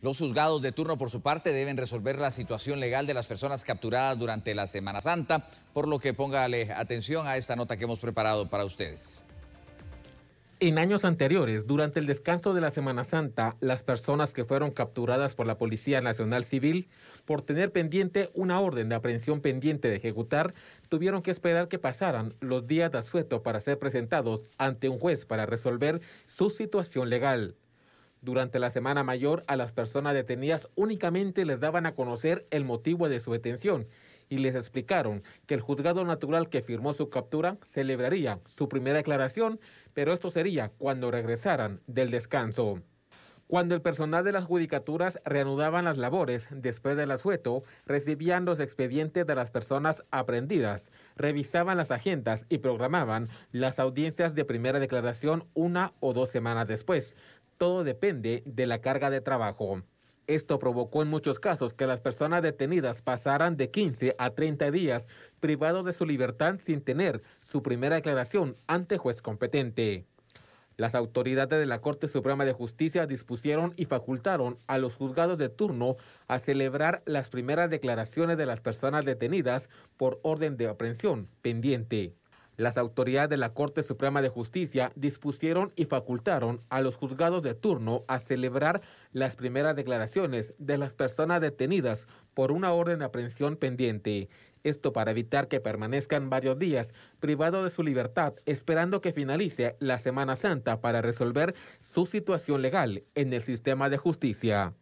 Los juzgados de turno, por su parte, deben resolver la situación legal de las personas capturadas durante la Semana Santa, por lo que póngale atención a esta nota que hemos preparado para ustedes. En años anteriores, durante el descanso de la Semana Santa, las personas que fueron capturadas por la Policía Nacional Civil por tener pendiente una orden de aprehensión pendiente de ejecutar, tuvieron que esperar que pasaran los días de asueto para ser presentados ante un juez para resolver su situación legal. Durante la Semana Mayor a las personas detenidas únicamente les daban a conocer el motivo de su detención y les explicaron que el juzgado natural que firmó su captura celebraría su primera declaración, pero esto sería cuando regresaran del descanso. Cuando el personal de las judicaturas reanudaban las labores después del asueto, recibían los expedientes de las personas aprendidas, revisaban las agendas y programaban las audiencias de primera declaración una o dos semanas después todo depende de la carga de trabajo. Esto provocó en muchos casos que las personas detenidas pasaran de 15 a 30 días privados de su libertad sin tener su primera declaración ante juez competente. Las autoridades de la Corte Suprema de Justicia dispusieron y facultaron a los juzgados de turno a celebrar las primeras declaraciones de las personas detenidas por orden de aprehensión pendiente. Las autoridades de la Corte Suprema de Justicia dispusieron y facultaron a los juzgados de turno a celebrar las primeras declaraciones de las personas detenidas por una orden de aprehensión pendiente. Esto para evitar que permanezcan varios días privados de su libertad, esperando que finalice la Semana Santa para resolver su situación legal en el sistema de justicia.